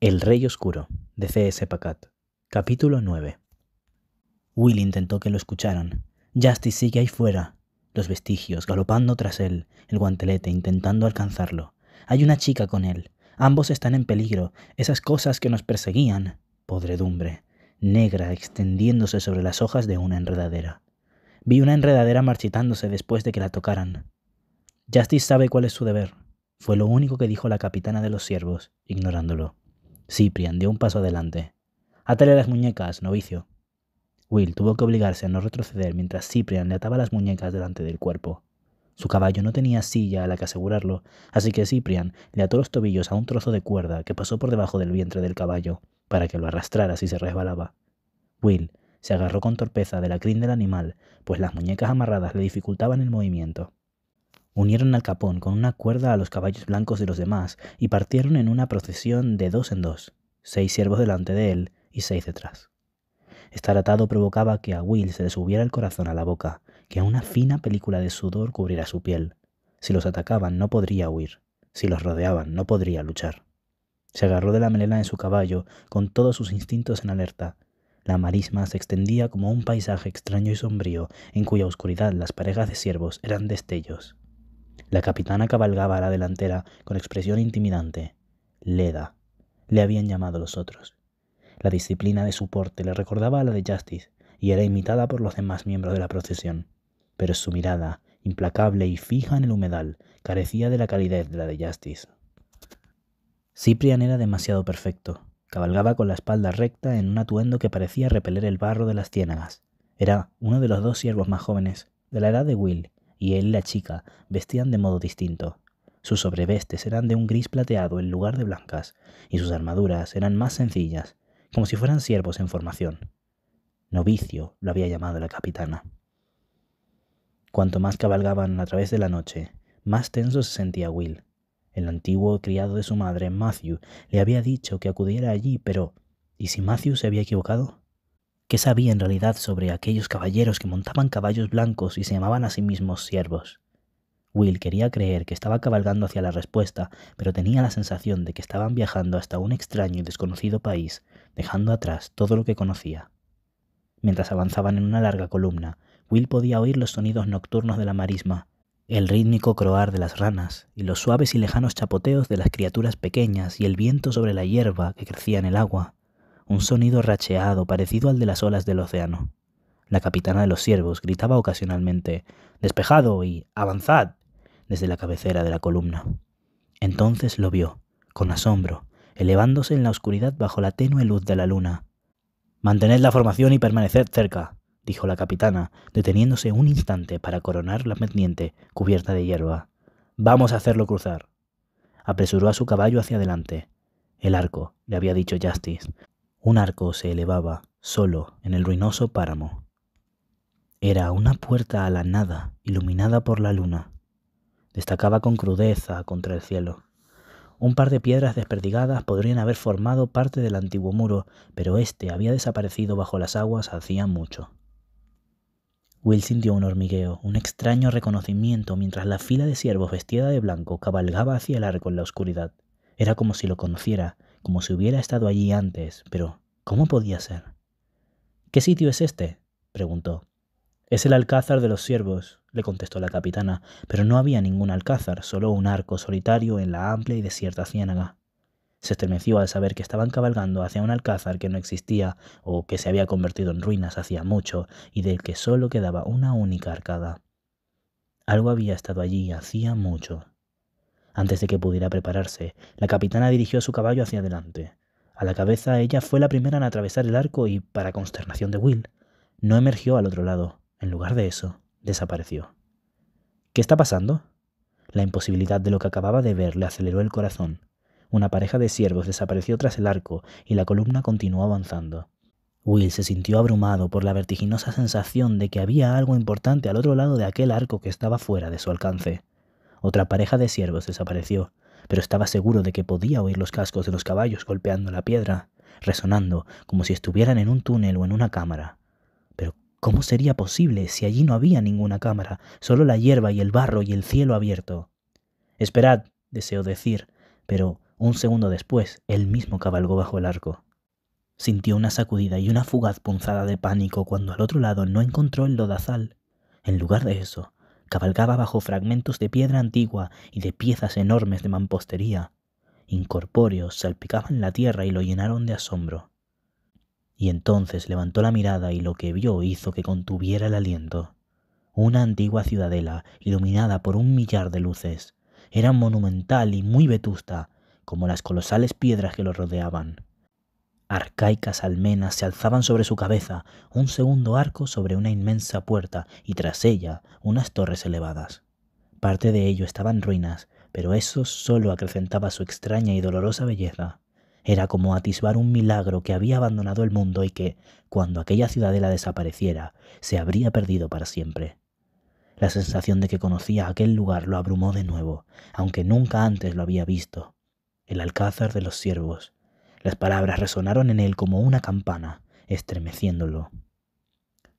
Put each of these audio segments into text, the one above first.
El Rey Oscuro, de C.S. Pacat. Capítulo 9. Will intentó que lo escucharan. Justice sigue ahí fuera. Los vestigios, galopando tras él, el guantelete, intentando alcanzarlo. Hay una chica con él. Ambos están en peligro. Esas cosas que nos perseguían. Podredumbre. Negra, extendiéndose sobre las hojas de una enredadera. Vi una enredadera marchitándose después de que la tocaran. Justice sabe cuál es su deber. Fue lo único que dijo la capitana de los siervos, ignorándolo. Ciprian dio un paso adelante. Átale las muñecas, novicio. Will tuvo que obligarse a no retroceder mientras Ciprian le ataba las muñecas delante del cuerpo. Su caballo no tenía silla a la que asegurarlo, así que Ciprian le ató los tobillos a un trozo de cuerda que pasó por debajo del vientre del caballo, para que lo arrastrara si se resbalaba. Will se agarró con torpeza de la crin del animal, pues las muñecas amarradas le dificultaban el movimiento unieron al capón con una cuerda a los caballos blancos de los demás y partieron en una procesión de dos en dos, seis siervos delante de él y seis detrás. Estar atado provocaba que a Will se le subiera el corazón a la boca, que una fina película de sudor cubriera su piel. Si los atacaban no podría huir, si los rodeaban no podría luchar. Se agarró de la melena de su caballo, con todos sus instintos en alerta. La marisma se extendía como un paisaje extraño y sombrío, en cuya oscuridad las parejas de siervos eran destellos, la capitana cabalgaba a la delantera con expresión intimidante. Leda. Le habían llamado los otros. La disciplina de su porte le recordaba a la de Justice y era imitada por los demás miembros de la procesión. Pero su mirada, implacable y fija en el humedal, carecía de la calidez de la de Justice. Ciprian era demasiado perfecto. Cabalgaba con la espalda recta en un atuendo que parecía repeler el barro de las ciénagas. Era uno de los dos siervos más jóvenes, de la edad de Will, y él y la chica vestían de modo distinto. Sus sobrevestes eran de un gris plateado en lugar de blancas, y sus armaduras eran más sencillas, como si fueran siervos en formación. Novicio lo había llamado la capitana. Cuanto más cabalgaban a través de la noche, más tenso se sentía Will. El antiguo criado de su madre, Matthew, le había dicho que acudiera allí, pero ¿y si Matthew se había equivocado? ¿Qué sabía en realidad sobre aquellos caballeros que montaban caballos blancos y se llamaban a sí mismos siervos? Will quería creer que estaba cabalgando hacia la respuesta, pero tenía la sensación de que estaban viajando hasta un extraño y desconocido país, dejando atrás todo lo que conocía. Mientras avanzaban en una larga columna, Will podía oír los sonidos nocturnos de la marisma, el rítmico croar de las ranas, y los suaves y lejanos chapoteos de las criaturas pequeñas y el viento sobre la hierba que crecía en el agua, un sonido racheado parecido al de las olas del océano. La capitana de los siervos gritaba ocasionalmente Despejado y avanzad desde la cabecera de la columna. Entonces lo vio, con asombro, elevándose en la oscuridad bajo la tenue luz de la luna. Mantened la formación y permaneced cerca, dijo la capitana, deteniéndose un instante para coronar la pendiente cubierta de hierba. Vamos a hacerlo cruzar. Apresuró a su caballo hacia adelante. El arco, le había dicho Justice, un arco se elevaba solo en el ruinoso páramo. Era una puerta a la nada, iluminada por la luna. Destacaba con crudeza contra el cielo. Un par de piedras desperdigadas podrían haber formado parte del antiguo muro, pero éste había desaparecido bajo las aguas hacía mucho. Will sintió un hormigueo, un extraño reconocimiento mientras la fila de siervos vestida de blanco cabalgaba hacia el arco en la oscuridad. Era como si lo conociera, como si hubiera estado allí antes, pero ¿cómo podía ser? ¿Qué sitio es este? preguntó. Es el alcázar de los siervos, le contestó la capitana, pero no había ningún alcázar, solo un arco solitario en la amplia y desierta ciénaga. Se estremeció al saber que estaban cabalgando hacia un alcázar que no existía o que se había convertido en ruinas hacía mucho y del que solo quedaba una única arcada. Algo había estado allí hacía mucho, antes de que pudiera prepararse, la capitana dirigió su caballo hacia adelante. A la cabeza ella fue la primera en atravesar el arco y, para consternación de Will, no emergió al otro lado. En lugar de eso, desapareció. ¿Qué está pasando? La imposibilidad de lo que acababa de ver le aceleró el corazón. Una pareja de siervos desapareció tras el arco y la columna continuó avanzando. Will se sintió abrumado por la vertiginosa sensación de que había algo importante al otro lado de aquel arco que estaba fuera de su alcance. Otra pareja de siervos desapareció, pero estaba seguro de que podía oír los cascos de los caballos golpeando la piedra, resonando como si estuvieran en un túnel o en una cámara. Pero ¿cómo sería posible si allí no había ninguna cámara, solo la hierba y el barro y el cielo abierto? Esperad, deseó decir, pero un segundo después él mismo cabalgó bajo el arco. Sintió una sacudida y una fugaz punzada de pánico cuando al otro lado no encontró el lodazal. En lugar de eso, cabalgaba bajo fragmentos de piedra antigua y de piezas enormes de mampostería. Incorpóreos salpicaban la tierra y lo llenaron de asombro. Y entonces levantó la mirada y lo que vio hizo que contuviera el aliento. Una antigua ciudadela, iluminada por un millar de luces. Era monumental y muy vetusta, como las colosales piedras que lo rodeaban. Arcaicas almenas se alzaban sobre su cabeza, un segundo arco sobre una inmensa puerta y tras ella unas torres elevadas. Parte de ello estaba en ruinas, pero eso solo acrecentaba su extraña y dolorosa belleza. Era como atisbar un milagro que había abandonado el mundo y que, cuando aquella ciudadela desapareciera, se habría perdido para siempre. La sensación de que conocía aquel lugar lo abrumó de nuevo, aunque nunca antes lo había visto. El alcázar de los siervos, las palabras resonaron en él como una campana, estremeciéndolo.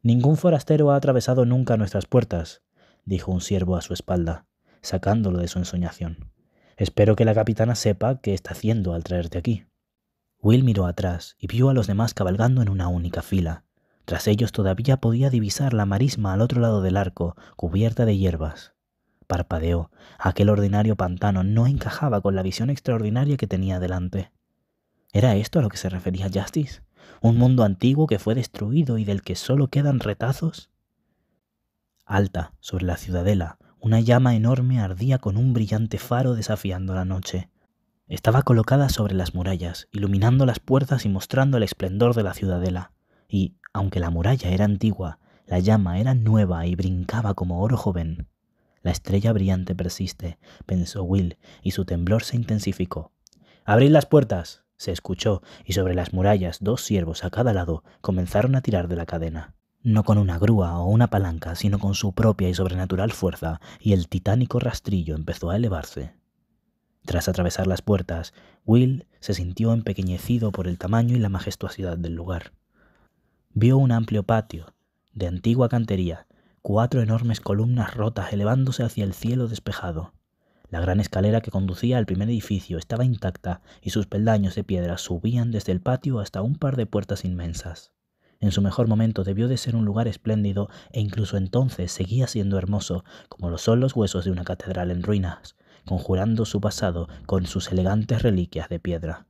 Ningún forastero ha atravesado nunca nuestras puertas, dijo un siervo a su espalda, sacándolo de su ensoñación. Espero que la capitana sepa qué está haciendo al traerte aquí. Will miró atrás y vio a los demás cabalgando en una única fila. Tras ellos todavía podía divisar la marisma al otro lado del arco, cubierta de hierbas. Parpadeó. Aquel ordinario pantano no encajaba con la visión extraordinaria que tenía delante. ¿Era esto a lo que se refería Justice? ¿Un mundo antiguo que fue destruido y del que solo quedan retazos? Alta, sobre la ciudadela, una llama enorme ardía con un brillante faro desafiando la noche. Estaba colocada sobre las murallas, iluminando las puertas y mostrando el esplendor de la ciudadela. Y, aunque la muralla era antigua, la llama era nueva y brincaba como oro joven. La estrella brillante persiste, pensó Will, y su temblor se intensificó. Abrid las puertas, se escuchó, y sobre las murallas dos siervos a cada lado comenzaron a tirar de la cadena, no con una grúa o una palanca, sino con su propia y sobrenatural fuerza, y el titánico rastrillo empezó a elevarse. Tras atravesar las puertas, Will se sintió empequeñecido por el tamaño y la majestuosidad del lugar. Vio un amplio patio, de antigua cantería, cuatro enormes columnas rotas elevándose hacia el cielo despejado, la gran escalera que conducía al primer edificio estaba intacta y sus peldaños de piedra subían desde el patio hasta un par de puertas inmensas. En su mejor momento debió de ser un lugar espléndido e incluso entonces seguía siendo hermoso, como lo son los huesos de una catedral en ruinas, conjurando su pasado con sus elegantes reliquias de piedra.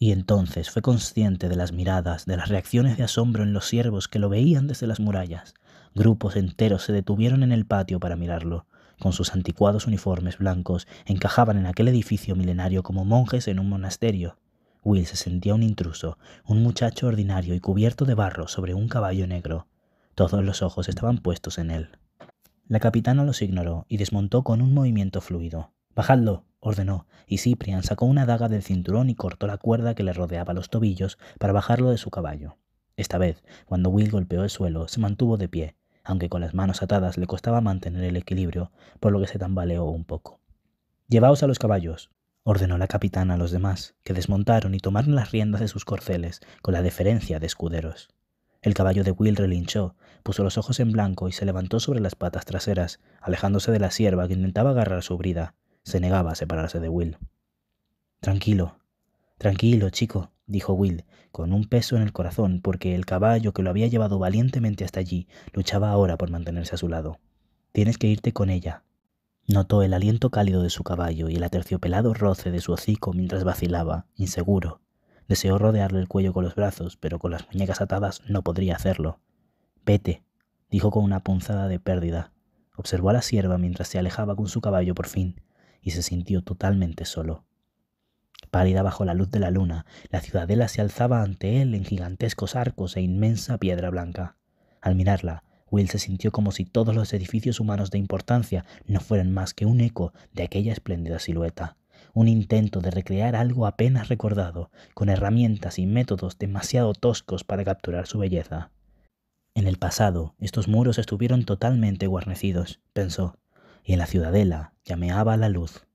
Y entonces fue consciente de las miradas, de las reacciones de asombro en los siervos que lo veían desde las murallas. Grupos enteros se detuvieron en el patio para mirarlo con sus anticuados uniformes blancos, encajaban en aquel edificio milenario como monjes en un monasterio. Will se sentía un intruso, un muchacho ordinario y cubierto de barro sobre un caballo negro. Todos los ojos estaban puestos en él. La capitana los ignoró y desmontó con un movimiento fluido. Bajadlo, ordenó, y Ciprian sacó una daga del cinturón y cortó la cuerda que le rodeaba los tobillos para bajarlo de su caballo. Esta vez, cuando Will golpeó el suelo, se mantuvo de pie, aunque con las manos atadas le costaba mantener el equilibrio, por lo que se tambaleó un poco. Llevaos a los caballos, ordenó la capitana a los demás, que desmontaron y tomaron las riendas de sus corceles con la deferencia de escuderos. El caballo de Will relinchó, puso los ojos en blanco y se levantó sobre las patas traseras, alejándose de la sierva que intentaba agarrar su brida. Se negaba a separarse de Will. Tranquilo, tranquilo, chico, dijo Will, con un peso en el corazón, porque el caballo que lo había llevado valientemente hasta allí luchaba ahora por mantenerse a su lado. Tienes que irte con ella. Notó el aliento cálido de su caballo y el aterciopelado roce de su hocico mientras vacilaba, inseguro. Deseó rodearle el cuello con los brazos, pero con las muñecas atadas no podría hacerlo. Vete, dijo con una punzada de pérdida. Observó a la sierva mientras se alejaba con su caballo por fin, y se sintió totalmente solo. Pálida bajo la luz de la luna, la ciudadela se alzaba ante él en gigantescos arcos e inmensa piedra blanca. Al mirarla, Will se sintió como si todos los edificios humanos de importancia no fueran más que un eco de aquella espléndida silueta, un intento de recrear algo apenas recordado, con herramientas y métodos demasiado toscos para capturar su belleza. En el pasado, estos muros estuvieron totalmente guarnecidos, pensó, y en la ciudadela llameaba la luz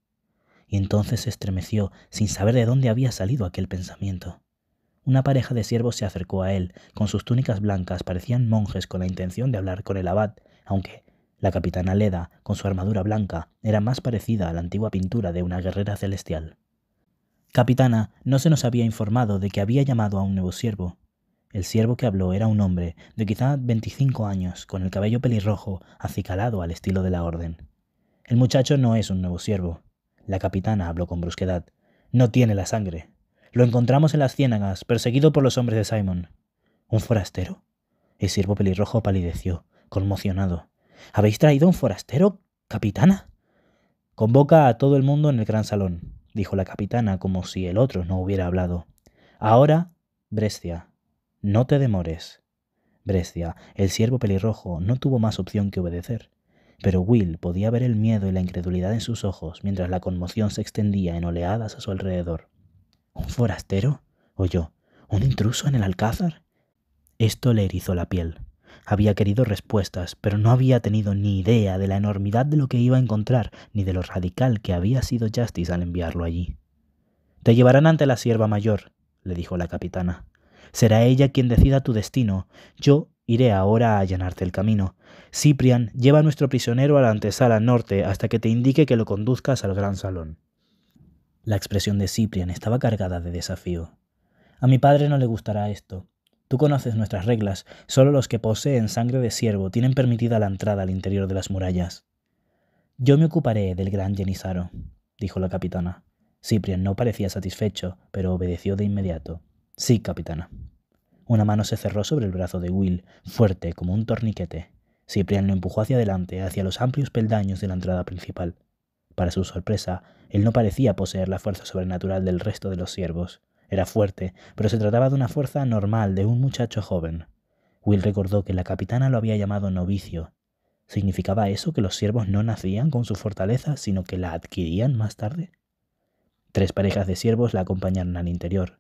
y entonces se estremeció, sin saber de dónde había salido aquel pensamiento. Una pareja de siervos se acercó a él, con sus túnicas blancas parecían monjes con la intención de hablar con el abad, aunque la capitana Leda, con su armadura blanca, era más parecida a la antigua pintura de una guerrera celestial. Capitana, no se nos había informado de que había llamado a un nuevo siervo. El siervo que habló era un hombre, de quizá 25 años, con el cabello pelirrojo, acicalado al estilo de la orden. El muchacho no es un nuevo siervo, la capitana habló con brusquedad. No tiene la sangre. Lo encontramos en las ciénagas, perseguido por los hombres de Simon. ¿Un forastero? El siervo pelirrojo palideció, conmocionado. ¿Habéis traído un forastero, capitana? Convoca a todo el mundo en el gran salón, dijo la capitana como si el otro no hubiera hablado. Ahora, Brescia, no te demores. Brescia, el siervo pelirrojo, no tuvo más opción que obedecer. Pero Will podía ver el miedo y la incredulidad en sus ojos mientras la conmoción se extendía en oleadas a su alrededor. ¿Un forastero? oyó. ¿Un intruso en el alcázar? Esto le erizó la piel. Había querido respuestas, pero no había tenido ni idea de la enormidad de lo que iba a encontrar, ni de lo radical que había sido Justice al enviarlo allí. Te llevarán ante la sierva mayor, le dijo la capitana. Será ella quien decida tu destino. Yo Iré ahora a allanarte el camino. Ciprian, lleva a nuestro prisionero a la antesala norte hasta que te indique que lo conduzcas al gran salón. La expresión de Ciprian estaba cargada de desafío. A mi padre no le gustará esto. Tú conoces nuestras reglas, solo los que poseen sangre de siervo tienen permitida la entrada al interior de las murallas. Yo me ocuparé del gran jenizaro, dijo la capitana. Ciprian no parecía satisfecho, pero obedeció de inmediato. Sí, capitana. Una mano se cerró sobre el brazo de Will, fuerte como un torniquete. Ciprian lo empujó hacia adelante, hacia los amplios peldaños de la entrada principal. Para su sorpresa, él no parecía poseer la fuerza sobrenatural del resto de los siervos. Era fuerte, pero se trataba de una fuerza normal de un muchacho joven. Will recordó que la capitana lo había llamado novicio. ¿Significaba eso que los siervos no nacían con su fortaleza, sino que la adquirían más tarde? Tres parejas de siervos la acompañaron al interior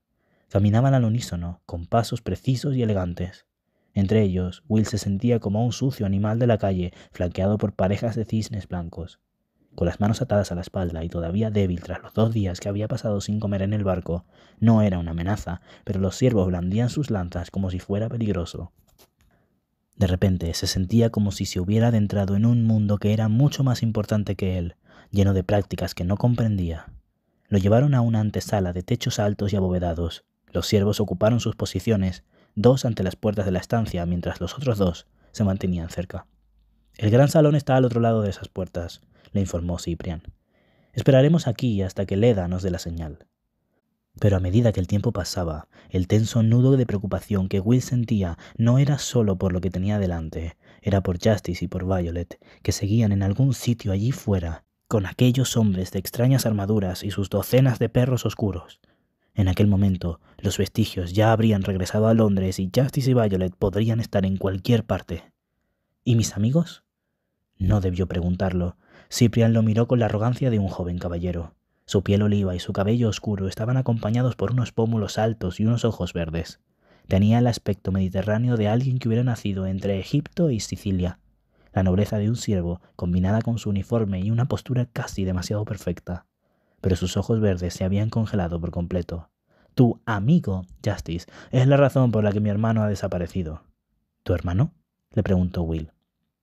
caminaban al unísono, con pasos precisos y elegantes. Entre ellos, Will se sentía como un sucio animal de la calle, flanqueado por parejas de cisnes blancos. Con las manos atadas a la espalda y todavía débil tras los dos días que había pasado sin comer en el barco, no era una amenaza, pero los siervos blandían sus lanzas como si fuera peligroso. De repente se sentía como si se hubiera adentrado en un mundo que era mucho más importante que él, lleno de prácticas que no comprendía. Lo llevaron a una antesala de techos altos y abovedados, los siervos ocuparon sus posiciones, dos ante las puertas de la estancia, mientras los otros dos se mantenían cerca. El gran salón está al otro lado de esas puertas, le informó Cyprian. Esperaremos aquí hasta que Leda nos dé la señal. Pero a medida que el tiempo pasaba, el tenso nudo de preocupación que Will sentía no era solo por lo que tenía delante, era por Justice y por Violet, que seguían en algún sitio allí fuera, con aquellos hombres de extrañas armaduras y sus docenas de perros oscuros. En aquel momento, los vestigios ya habrían regresado a Londres y Justice y Violet podrían estar en cualquier parte. ¿Y mis amigos? No debió preguntarlo. Cyprian lo miró con la arrogancia de un joven caballero. Su piel oliva y su cabello oscuro estaban acompañados por unos pómulos altos y unos ojos verdes. Tenía el aspecto mediterráneo de alguien que hubiera nacido entre Egipto y Sicilia. La nobleza de un siervo, combinada con su uniforme y una postura casi demasiado perfecta pero sus ojos verdes se habían congelado por completo. Tu amigo, Justice, es la razón por la que mi hermano ha desaparecido. ¿Tu hermano? le preguntó Will.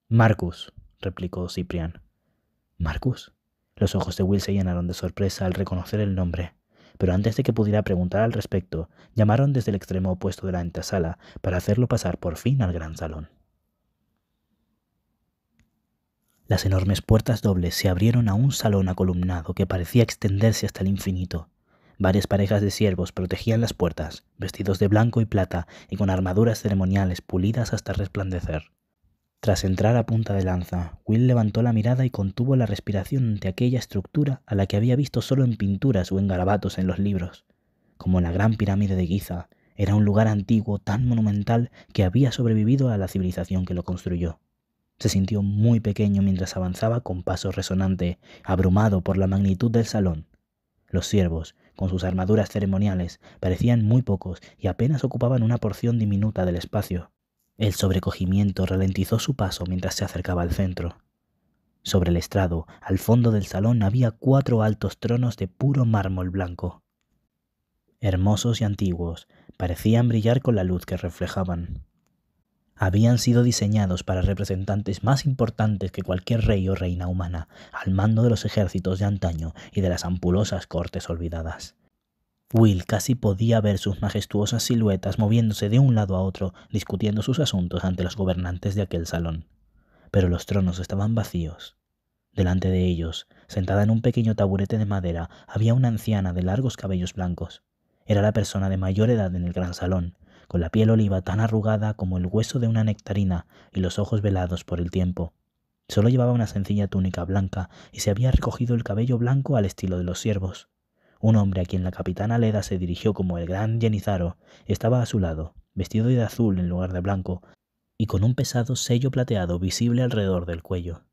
Marcus, replicó Ciprian. ¿Marcus? Los ojos de Will se llenaron de sorpresa al reconocer el nombre, pero antes de que pudiera preguntar al respecto, llamaron desde el extremo opuesto de la antesala para hacerlo pasar por fin al gran salón. Las enormes puertas dobles se abrieron a un salón acolumnado que parecía extenderse hasta el infinito. Varias parejas de siervos protegían las puertas, vestidos de blanco y plata y con armaduras ceremoniales pulidas hasta resplandecer. Tras entrar a punta de lanza, Will levantó la mirada y contuvo la respiración ante aquella estructura a la que había visto solo en pinturas o en garabatos en los libros. Como la gran pirámide de Giza, era un lugar antiguo tan monumental que había sobrevivido a la civilización que lo construyó. Se sintió muy pequeño mientras avanzaba con paso resonante, abrumado por la magnitud del salón. Los siervos, con sus armaduras ceremoniales, parecían muy pocos y apenas ocupaban una porción diminuta del espacio. El sobrecogimiento ralentizó su paso mientras se acercaba al centro. Sobre el estrado, al fondo del salón, había cuatro altos tronos de puro mármol blanco. Hermosos y antiguos, parecían brillar con la luz que reflejaban habían sido diseñados para representantes más importantes que cualquier rey o reina humana, al mando de los ejércitos de antaño y de las ampulosas cortes olvidadas. Will casi podía ver sus majestuosas siluetas moviéndose de un lado a otro, discutiendo sus asuntos ante los gobernantes de aquel salón. Pero los tronos estaban vacíos. Delante de ellos, sentada en un pequeño taburete de madera, había una anciana de largos cabellos blancos. Era la persona de mayor edad en el gran salón, con la piel oliva tan arrugada como el hueso de una nectarina y los ojos velados por el tiempo. Solo llevaba una sencilla túnica blanca y se había recogido el cabello blanco al estilo de los siervos. Un hombre a quien la capitana Leda se dirigió como el gran Yenizaro estaba a su lado, vestido de azul en lugar de blanco, y con un pesado sello plateado visible alrededor del cuello.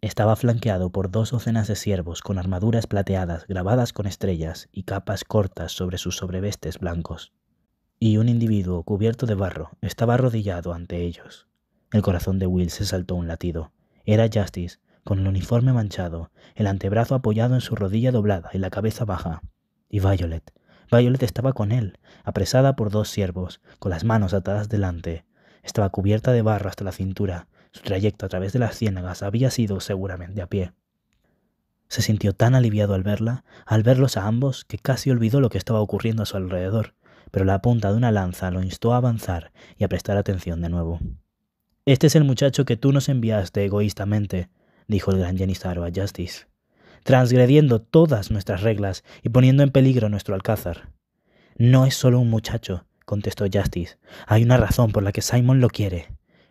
Estaba flanqueado por dos docenas de siervos con armaduras plateadas grabadas con estrellas y capas cortas sobre sus sobrevestes blancos y un individuo cubierto de barro estaba arrodillado ante ellos. El corazón de Will se saltó un latido. Era Justice, con el uniforme manchado, el antebrazo apoyado en su rodilla doblada y la cabeza baja. Y Violet. Violet estaba con él, apresada por dos siervos, con las manos atadas delante. Estaba cubierta de barro hasta la cintura. Su trayecto a través de las ciénagas había sido seguramente a pie. Se sintió tan aliviado al verla, al verlos a ambos, que casi olvidó lo que estaba ocurriendo a su alrededor pero la punta de una lanza lo instó a avanzar y a prestar atención de nuevo. Este es el muchacho que tú nos enviaste egoístamente, dijo el gran Janizaro a Justice, transgrediendo todas nuestras reglas y poniendo en peligro nuestro alcázar. No es solo un muchacho, contestó Justice. Hay una razón por la que Simon lo quiere.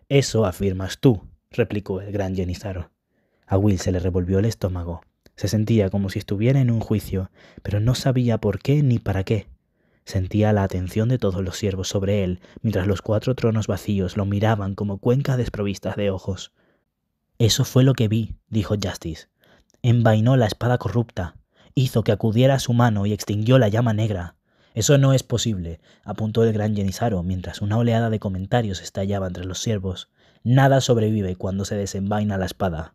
Eso afirmas tú, replicó el gran Janizaro. A Will se le revolvió el estómago. Se sentía como si estuviera en un juicio, pero no sabía por qué ni para qué. Sentía la atención de todos los siervos sobre él, mientras los cuatro tronos vacíos lo miraban como cuencas desprovistas de ojos. Eso fue lo que vi, dijo Justice. Envainó la espada corrupta, hizo que acudiera a su mano y extinguió la llama negra. Eso no es posible, apuntó el gran Genisaro mientras una oleada de comentarios estallaba entre los siervos. Nada sobrevive cuando se desenvaina la espada.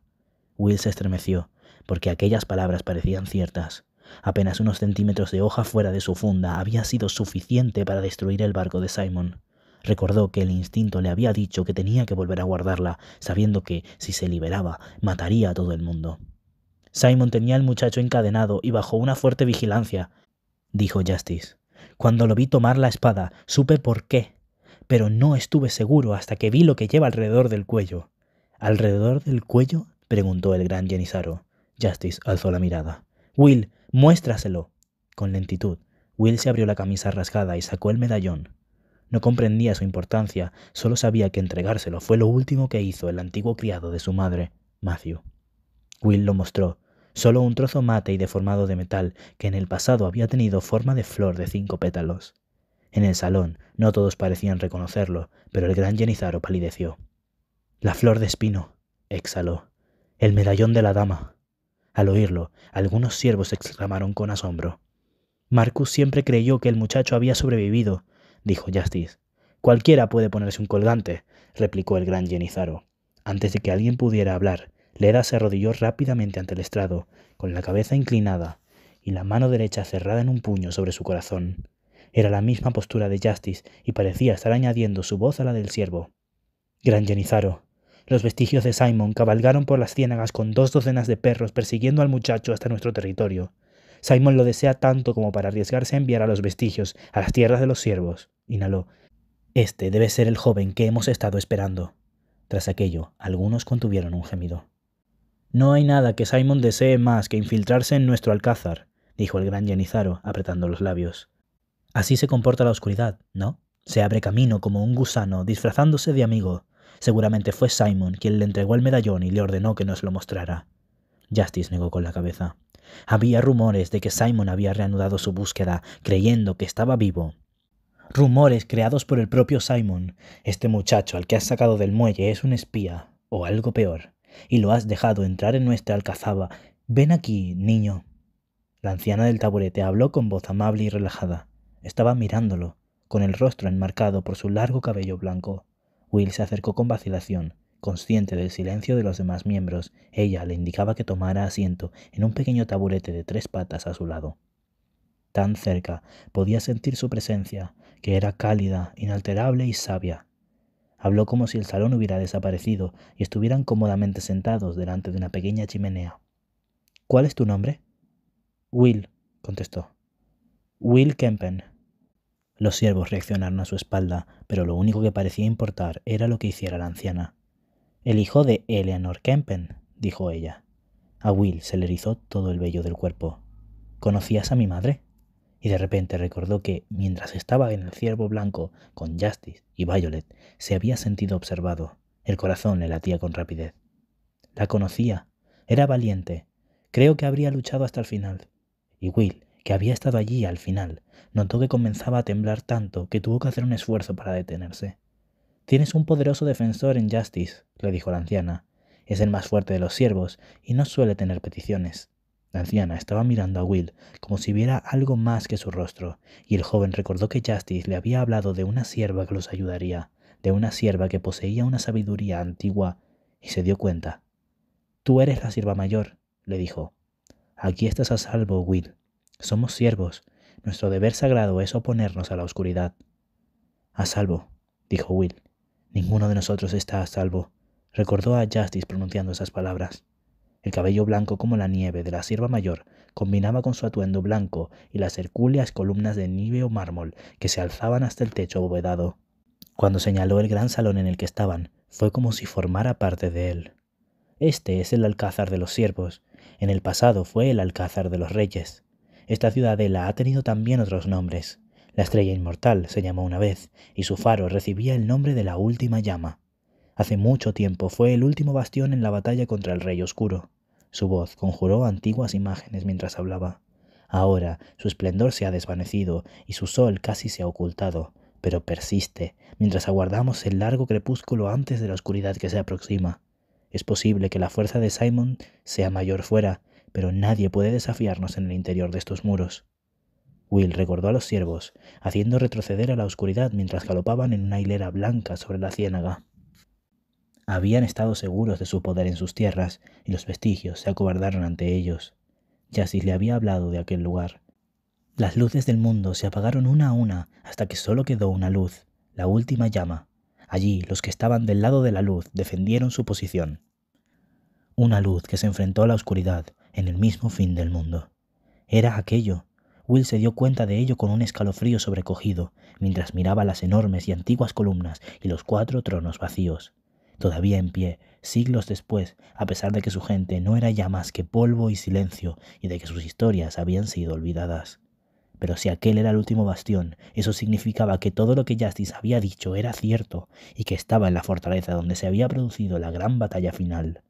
Will se estremeció, porque aquellas palabras parecían ciertas. Apenas unos centímetros de hoja fuera de su funda había sido suficiente para destruir el barco de Simon. Recordó que el instinto le había dicho que tenía que volver a guardarla, sabiendo que, si se liberaba, mataría a todo el mundo. Simon tenía al muchacho encadenado y bajo una fuerte vigilancia, dijo Justice. Cuando lo vi tomar la espada, supe por qué, pero no estuve seguro hasta que vi lo que lleva alrededor del cuello. ¿Alrededor del cuello? preguntó el gran Genisaro. Justice alzó la mirada. Will, muéstraselo. Con lentitud, Will se abrió la camisa rasgada y sacó el medallón. No comprendía su importancia, solo sabía que entregárselo fue lo último que hizo el antiguo criado de su madre, Matthew. Will lo mostró, solo un trozo mate y deformado de metal que en el pasado había tenido forma de flor de cinco pétalos. En el salón no todos parecían reconocerlo, pero el gran Genizaro palideció. La flor de espino, exhaló. El medallón de la dama. Al oírlo, algunos siervos exclamaron con asombro. Marcus siempre creyó que el muchacho había sobrevivido, dijo Justice. Cualquiera puede ponerse un colgante, replicó el gran Genizaro. Antes de que alguien pudiera hablar, Leda se arrodilló rápidamente ante el estrado, con la cabeza inclinada y la mano derecha cerrada en un puño sobre su corazón. Era la misma postura de Justice y parecía estar añadiendo su voz a la del siervo. Gran Genizaro, los vestigios de Simon cabalgaron por las ciénagas con dos docenas de perros persiguiendo al muchacho hasta nuestro territorio. Simon lo desea tanto como para arriesgarse a enviar a los vestigios a las tierras de los siervos. Inhaló. Este debe ser el joven que hemos estado esperando. Tras aquello, algunos contuvieron un gemido. No hay nada que Simon desee más que infiltrarse en nuestro alcázar, dijo el gran Yanizaro apretando los labios. Así se comporta la oscuridad, ¿no? Se abre camino como un gusano, disfrazándose de amigo. Seguramente fue Simon quien le entregó el medallón y le ordenó que nos lo mostrara. Justice negó con la cabeza. Había rumores de que Simon había reanudado su búsqueda, creyendo que estaba vivo. Rumores creados por el propio Simon. Este muchacho al que has sacado del muelle es un espía, o algo peor, y lo has dejado entrar en nuestra alcazaba. Ven aquí, niño. La anciana del taburete habló con voz amable y relajada. Estaba mirándolo, con el rostro enmarcado por su largo cabello blanco. Will se acercó con vacilación, consciente del silencio de los demás miembros. Ella le indicaba que tomara asiento en un pequeño taburete de tres patas a su lado. Tan cerca podía sentir su presencia, que era cálida, inalterable y sabia. Habló como si el salón hubiera desaparecido y estuvieran cómodamente sentados delante de una pequeña chimenea. ¿Cuál es tu nombre? Will, contestó. Will Kempen, los siervos reaccionaron a su espalda, pero lo único que parecía importar era lo que hiciera la anciana. El hijo de Eleanor Kempen, dijo ella. A Will se le erizó todo el vello del cuerpo. ¿Conocías a mi madre? Y de repente recordó que, mientras estaba en el ciervo blanco con Justice y Violet, se había sentido observado. El corazón le latía con rapidez. La conocía. Era valiente. Creo que habría luchado hasta el final. Y Will que había estado allí al final, notó que comenzaba a temblar tanto que tuvo que hacer un esfuerzo para detenerse. Tienes un poderoso defensor en Justice, le dijo la anciana. Es el más fuerte de los siervos y no suele tener peticiones. La anciana estaba mirando a Will como si viera algo más que su rostro, y el joven recordó que Justice le había hablado de una sierva que los ayudaría, de una sierva que poseía una sabiduría antigua, y se dio cuenta. Tú eres la sierva mayor, le dijo. Aquí estás a salvo, Will. Somos siervos. Nuestro deber sagrado es oponernos a la oscuridad. A salvo, dijo Will. Ninguno de nosotros está a salvo, recordó a Justice pronunciando esas palabras. El cabello blanco como la nieve de la sierva mayor combinaba con su atuendo blanco y las hercúleas columnas de nieve o mármol que se alzaban hasta el techo abovedado. Cuando señaló el gran salón en el que estaban, fue como si formara parte de él. Este es el alcázar de los siervos. En el pasado fue el alcázar de los reyes. Esta ciudadela ha tenido también otros nombres. La estrella inmortal se llamó una vez, y su faro recibía el nombre de la última llama. Hace mucho tiempo fue el último bastión en la batalla contra el Rey Oscuro. Su voz conjuró antiguas imágenes mientras hablaba. Ahora su esplendor se ha desvanecido y su sol casi se ha ocultado, pero persiste mientras aguardamos el largo crepúsculo antes de la oscuridad que se aproxima. Es posible que la fuerza de Simon sea mayor fuera, pero nadie puede desafiarnos en el interior de estos muros. Will recordó a los siervos, haciendo retroceder a la oscuridad mientras galopaban en una hilera blanca sobre la ciénaga. Habían estado seguros de su poder en sus tierras, y los vestigios se acobardaron ante ellos. Yasis le había hablado de aquel lugar. Las luces del mundo se apagaron una a una hasta que solo quedó una luz, la última llama. Allí los que estaban del lado de la luz defendieron su posición. Una luz que se enfrentó a la oscuridad, en el mismo fin del mundo. Era aquello. Will se dio cuenta de ello con un escalofrío sobrecogido, mientras miraba las enormes y antiguas columnas y los cuatro tronos vacíos. Todavía en pie, siglos después, a pesar de que su gente no era ya más que polvo y silencio, y de que sus historias habían sido olvidadas. Pero si aquel era el último bastión, eso significaba que todo lo que Justice había dicho era cierto y que estaba en la fortaleza donde se había producido la gran batalla final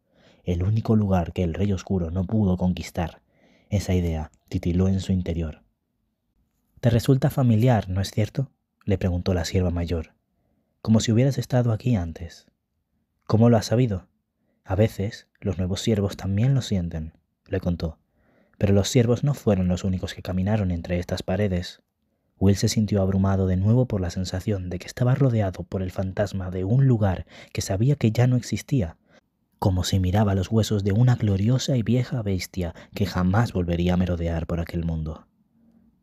el único lugar que el Rey Oscuro no pudo conquistar. Esa idea titiló en su interior. ¿Te resulta familiar, no es cierto? le preguntó la sierva mayor. Como si hubieras estado aquí antes. ¿Cómo lo has sabido? A veces los nuevos siervos también lo sienten, le contó. Pero los siervos no fueron los únicos que caminaron entre estas paredes. Will se sintió abrumado de nuevo por la sensación de que estaba rodeado por el fantasma de un lugar que sabía que ya no existía, como si miraba los huesos de una gloriosa y vieja bestia que jamás volvería a merodear por aquel mundo.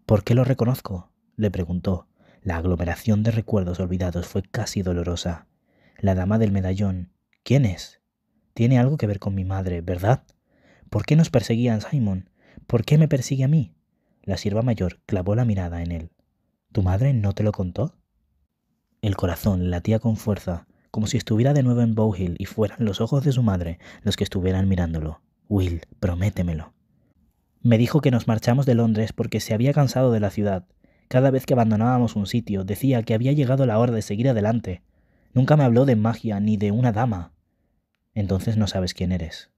¿Por qué lo reconozco? le preguntó. La aglomeración de recuerdos olvidados fue casi dolorosa. La dama del medallón. ¿Quién es? Tiene algo que ver con mi madre, ¿verdad? ¿Por qué nos perseguían, Simon? ¿Por qué me persigue a mí? La sierva mayor clavó la mirada en él. ¿Tu madre no te lo contó? El corazón latía con fuerza como si estuviera de nuevo en Bow Hill y fueran los ojos de su madre los que estuvieran mirándolo. Will, prométemelo. Me dijo que nos marchamos de Londres porque se había cansado de la ciudad. Cada vez que abandonábamos un sitio, decía que había llegado la hora de seguir adelante. Nunca me habló de magia ni de una dama. Entonces no sabes quién eres.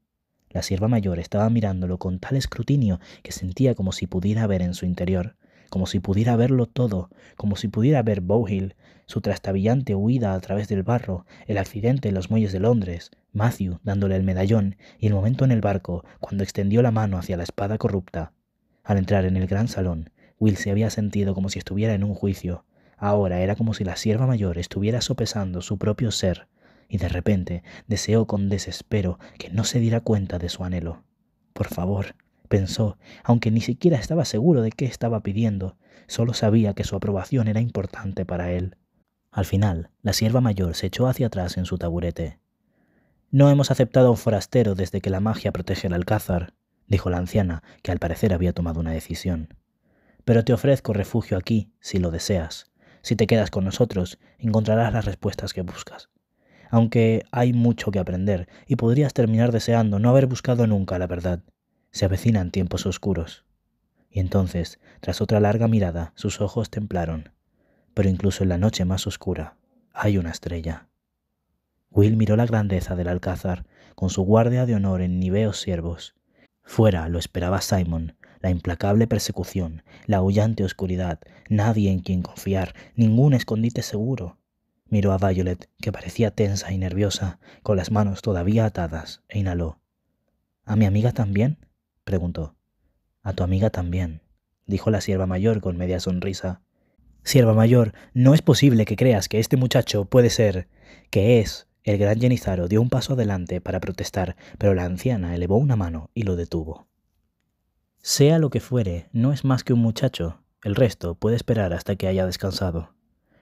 La sierva mayor estaba mirándolo con tal escrutinio que sentía como si pudiera ver en su interior como si pudiera verlo todo, como si pudiera ver Bowhill, su trastabillante huida a través del barro, el accidente en los muelles de Londres, Matthew dándole el medallón y el momento en el barco cuando extendió la mano hacia la espada corrupta. Al entrar en el gran salón, Will se había sentido como si estuviera en un juicio. Ahora era como si la sierva mayor estuviera sopesando su propio ser, y de repente deseó con desespero que no se diera cuenta de su anhelo. Por favor, pensó, aunque ni siquiera estaba seguro de qué estaba pidiendo, solo sabía que su aprobación era importante para él. Al final, la sierva mayor se echó hacia atrás en su taburete. No hemos aceptado a un forastero desde que la magia protege el alcázar, dijo la anciana, que al parecer había tomado una decisión. Pero te ofrezco refugio aquí, si lo deseas. Si te quedas con nosotros, encontrarás las respuestas que buscas. Aunque hay mucho que aprender, y podrías terminar deseando no haber buscado nunca la verdad. Se avecinan tiempos oscuros. Y entonces, tras otra larga mirada, sus ojos templaron. Pero incluso en la noche más oscura, hay una estrella. Will miró la grandeza del alcázar, con su guardia de honor en niveos siervos. Fuera lo esperaba Simon, la implacable persecución, la aullante oscuridad, nadie en quien confiar, ningún escondite seguro. Miró a Violet, que parecía tensa y nerviosa, con las manos todavía atadas, e inhaló. ¿A mi amiga también? preguntó. A tu amiga también, dijo la sierva mayor con media sonrisa. Sierva mayor, no es posible que creas que este muchacho puede ser, que es. El gran Genizaro dio un paso adelante para protestar, pero la anciana elevó una mano y lo detuvo. Sea lo que fuere, no es más que un muchacho. El resto puede esperar hasta que haya descansado.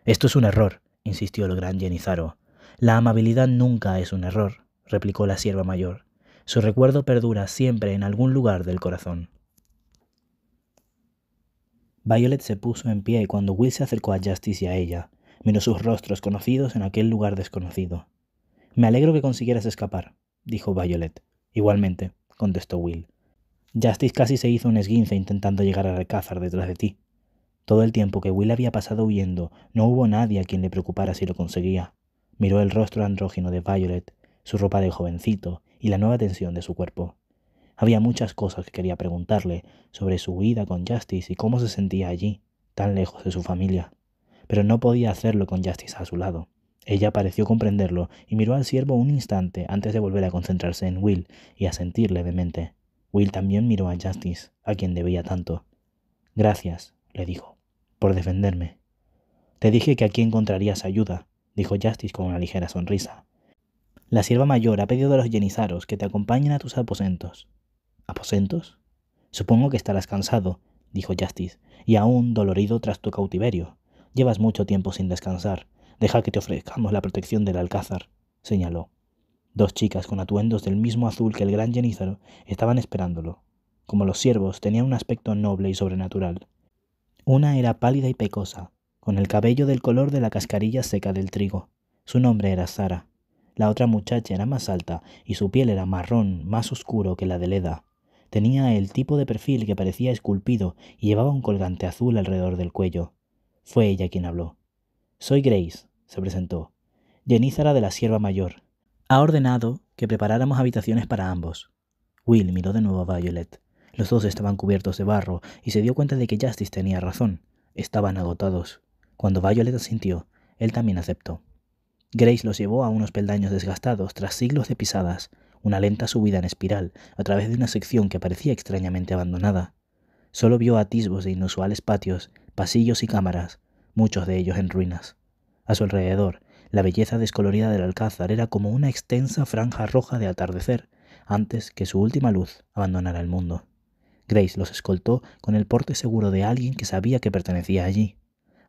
Esto es un error, insistió el gran Genizaro. La amabilidad nunca es un error, replicó la sierva mayor. Su recuerdo perdura siempre en algún lugar del corazón. Violet se puso en pie y cuando Will se acercó a Justice y a ella. Miró sus rostros conocidos en aquel lugar desconocido. Me alegro que consiguieras escapar, dijo Violet. Igualmente, contestó Will. Justice casi se hizo un esguince intentando llegar al alcázar detrás de ti. Todo el tiempo que Will había pasado huyendo, no hubo nadie a quien le preocupara si lo conseguía. Miró el rostro andrógino de Violet, su ropa de jovencito, y la nueva tensión de su cuerpo. Había muchas cosas que quería preguntarle sobre su vida con Justice y cómo se sentía allí, tan lejos de su familia. Pero no podía hacerlo con Justice a su lado. Ella pareció comprenderlo y miró al siervo un instante antes de volver a concentrarse en Will y a sentir levemente. Will también miró a Justice, a quien debía tanto. Gracias, le dijo, por defenderme. Te dije que aquí encontrarías ayuda, dijo Justice con una ligera sonrisa. La sierva mayor ha pedido a los yenizaros que te acompañen a tus aposentos. ¿Aposentos? Supongo que estarás cansado, dijo Justice, y aún dolorido tras tu cautiverio. Llevas mucho tiempo sin descansar. Deja que te ofrezcamos la protección del alcázar, señaló. Dos chicas con atuendos del mismo azul que el gran jenízaro estaban esperándolo. Como los siervos, tenían un aspecto noble y sobrenatural. Una era pálida y pecosa, con el cabello del color de la cascarilla seca del trigo. Su nombre era Sara. La otra muchacha era más alta y su piel era marrón, más oscuro que la de Leda. Tenía el tipo de perfil que parecía esculpido y llevaba un colgante azul alrededor del cuello. Fue ella quien habló. Soy Grace, se presentó, Yenízara de la Sierva Mayor. Ha ordenado que preparáramos habitaciones para ambos. Will miró de nuevo a Violet. Los dos estaban cubiertos de barro y se dio cuenta de que Justice tenía razón. Estaban agotados. Cuando Violet asintió, él también aceptó. Grace los llevó a unos peldaños desgastados tras siglos de pisadas, una lenta subida en espiral, a través de una sección que parecía extrañamente abandonada. Solo vio atisbos de inusuales patios, pasillos y cámaras, muchos de ellos en ruinas. A su alrededor, la belleza descolorida del alcázar era como una extensa franja roja de atardecer, antes que su última luz abandonara el mundo. Grace los escoltó con el porte seguro de alguien que sabía que pertenecía allí.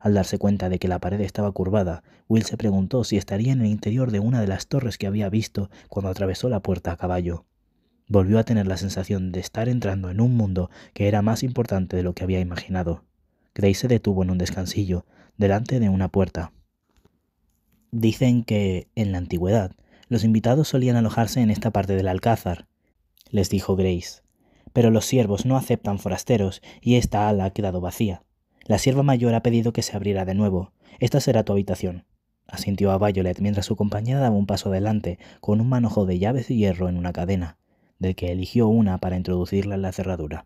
Al darse cuenta de que la pared estaba curvada, Will se preguntó si estaría en el interior de una de las torres que había visto cuando atravesó la puerta a caballo. Volvió a tener la sensación de estar entrando en un mundo que era más importante de lo que había imaginado. Grace se detuvo en un descansillo, delante de una puerta. Dicen que, en la antigüedad, los invitados solían alojarse en esta parte del alcázar, les dijo Grace. Pero los siervos no aceptan forasteros y esta ala ha quedado vacía. La sierva mayor ha pedido que se abriera de nuevo. Esta será tu habitación. Asintió a Violet mientras su compañera daba un paso adelante con un manojo de llaves y hierro en una cadena, del que eligió una para introducirla en la cerradura.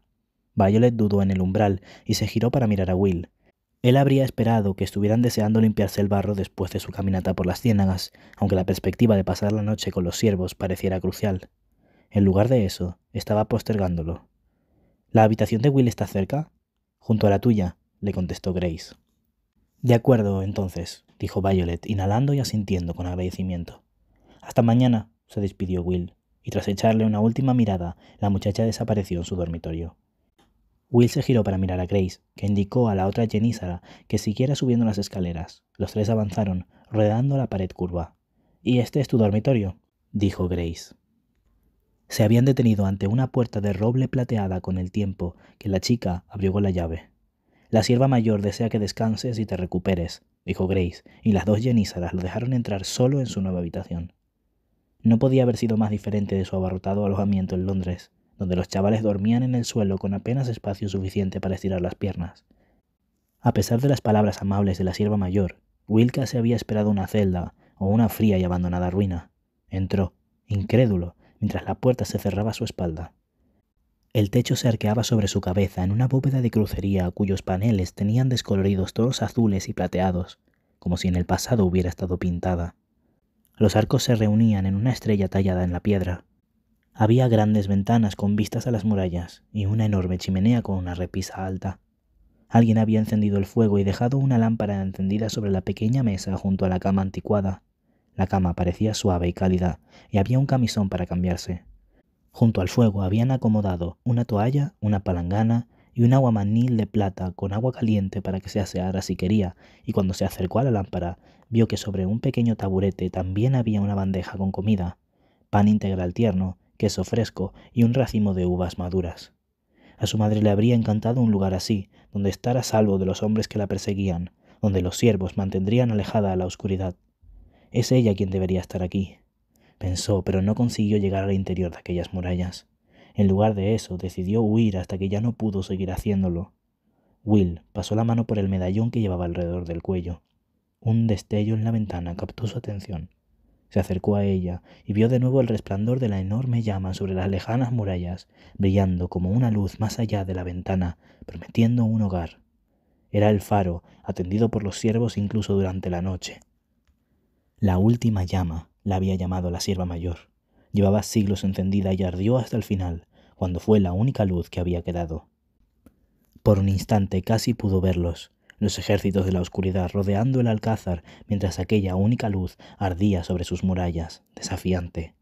Violet dudó en el umbral y se giró para mirar a Will. Él habría esperado que estuvieran deseando limpiarse el barro después de su caminata por las ciénagas, aunque la perspectiva de pasar la noche con los siervos pareciera crucial. En lugar de eso, estaba postergándolo. ¿La habitación de Will está cerca? Junto a la tuya, le contestó Grace. De acuerdo, entonces, dijo Violet, inhalando y asintiendo con agradecimiento. Hasta mañana, se despidió Will, y tras echarle una última mirada, la muchacha desapareció en su dormitorio. Will se giró para mirar a Grace, que indicó a la otra Sara que siguiera subiendo las escaleras. Los tres avanzaron, rodeando la pared curva. ¿Y este es tu dormitorio? dijo Grace. Se habían detenido ante una puerta de roble plateada con el tiempo que la chica abrió con la llave. La sierva mayor desea que descanses y te recuperes, dijo Grace, y las dos genísaras lo dejaron entrar solo en su nueva habitación. No podía haber sido más diferente de su abarrotado alojamiento en Londres, donde los chavales dormían en el suelo con apenas espacio suficiente para estirar las piernas. A pesar de las palabras amables de la sierva mayor, Wilka se había esperado una celda o una fría y abandonada ruina. Entró, incrédulo, mientras la puerta se cerraba a su espalda. El techo se arqueaba sobre su cabeza en una bóveda de crucería cuyos paneles tenían descoloridos toros azules y plateados, como si en el pasado hubiera estado pintada. Los arcos se reunían en una estrella tallada en la piedra. Había grandes ventanas con vistas a las murallas y una enorme chimenea con una repisa alta. Alguien había encendido el fuego y dejado una lámpara encendida sobre la pequeña mesa junto a la cama anticuada. La cama parecía suave y cálida, y había un camisón para cambiarse. Junto al fuego habían acomodado una toalla, una palangana y un aguamanil de plata con agua caliente para que se aseara si quería, y cuando se acercó a la lámpara, vio que sobre un pequeño taburete también había una bandeja con comida, pan integral tierno, queso fresco y un racimo de uvas maduras. A su madre le habría encantado un lugar así, donde estar a salvo de los hombres que la perseguían, donde los siervos mantendrían alejada a la oscuridad. Es ella quien debería estar aquí, pensó, pero no consiguió llegar al interior de aquellas murallas. En lugar de eso, decidió huir hasta que ya no pudo seguir haciéndolo. Will pasó la mano por el medallón que llevaba alrededor del cuello. Un destello en la ventana captó su atención. Se acercó a ella y vio de nuevo el resplandor de la enorme llama sobre las lejanas murallas, brillando como una luz más allá de la ventana, prometiendo un hogar. Era el faro, atendido por los siervos incluso durante la noche. La última llama la había llamado la sierva mayor. Llevaba siglos encendida y ardió hasta el final, cuando fue la única luz que había quedado. Por un instante casi pudo verlos, los ejércitos de la oscuridad rodeando el alcázar mientras aquella única luz ardía sobre sus murallas, desafiante.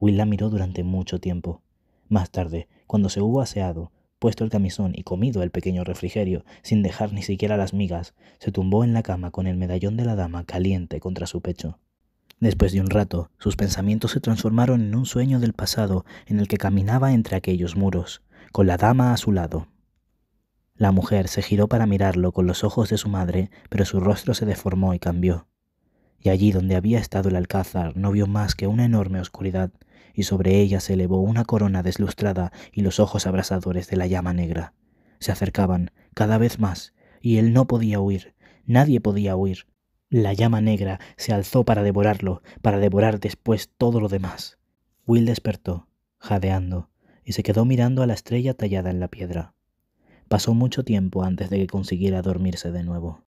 Will la miró durante mucho tiempo. Más tarde, cuando se hubo aseado, puesto el camisón y comido el pequeño refrigerio, sin dejar ni siquiera las migas, se tumbó en la cama con el medallón de la dama caliente contra su pecho. Después de un rato, sus pensamientos se transformaron en un sueño del pasado en el que caminaba entre aquellos muros, con la dama a su lado. La mujer se giró para mirarlo con los ojos de su madre, pero su rostro se deformó y cambió. Y allí donde había estado el alcázar no vio más que una enorme oscuridad, y sobre ella se elevó una corona deslustrada y los ojos abrasadores de la llama negra. Se acercaban cada vez más, y él no podía huir, nadie podía huir, la llama negra se alzó para devorarlo, para devorar después todo lo demás. Will despertó, jadeando, y se quedó mirando a la estrella tallada en la piedra. Pasó mucho tiempo antes de que consiguiera dormirse de nuevo.